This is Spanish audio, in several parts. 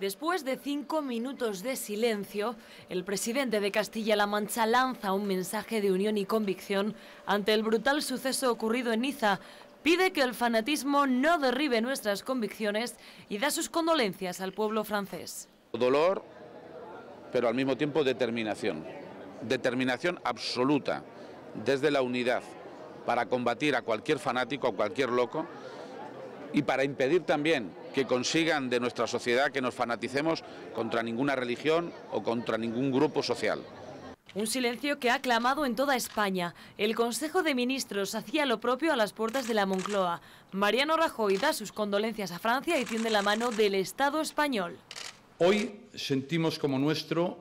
Después de cinco minutos de silencio, el presidente de Castilla-La Mancha lanza un mensaje de unión y convicción ante el brutal suceso ocurrido en Niza. Pide que el fanatismo no derribe nuestras convicciones y da sus condolencias al pueblo francés. Dolor, pero al mismo tiempo determinación. Determinación absoluta desde la unidad para combatir a cualquier fanático, a cualquier loco y para impedir también que consigan de nuestra sociedad que nos fanaticemos contra ninguna religión o contra ningún grupo social. Un silencio que ha clamado en toda España. El Consejo de Ministros hacía lo propio a las puertas de la Moncloa. Mariano Rajoy da sus condolencias a Francia y tiende la mano del Estado español. Hoy sentimos como nuestro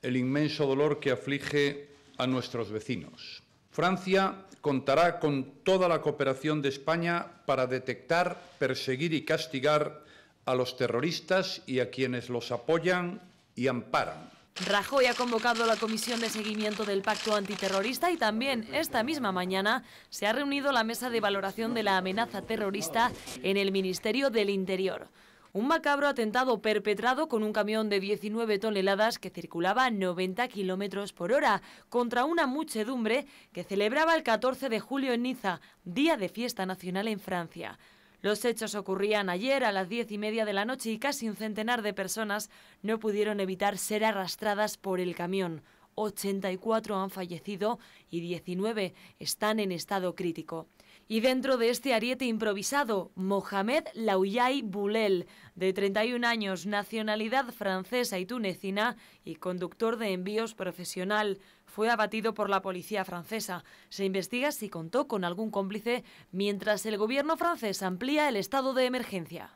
el inmenso dolor que aflige a nuestros vecinos. Francia contará con toda la cooperación de España para detectar, perseguir y castigar a los terroristas y a quienes los apoyan y amparan. Rajoy ha convocado la comisión de seguimiento del pacto antiterrorista y también esta misma mañana se ha reunido la mesa de valoración de la amenaza terrorista en el Ministerio del Interior un macabro atentado perpetrado con un camión de 19 toneladas que circulaba 90 kilómetros por hora contra una muchedumbre que celebraba el 14 de julio en Niza, día de fiesta nacional en Francia. Los hechos ocurrían ayer a las diez y media de la noche y casi un centenar de personas no pudieron evitar ser arrastradas por el camión. 84 han fallecido y 19 están en estado crítico. Y dentro de este ariete improvisado, Mohamed Laouyay Boulel, de 31 años, nacionalidad francesa y tunecina y conductor de envíos profesional, fue abatido por la policía francesa. Se investiga si contó con algún cómplice mientras el gobierno francés amplía el estado de emergencia.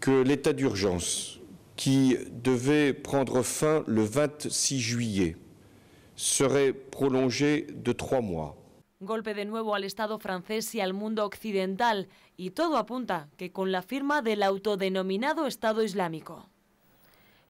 Que l'état d'urgence, qui devait prendre fin le 26 juillet, prolongé de mois. Golpe de nuevo al Estado francés y al mundo occidental, y todo apunta que con la firma del autodenominado Estado Islámico.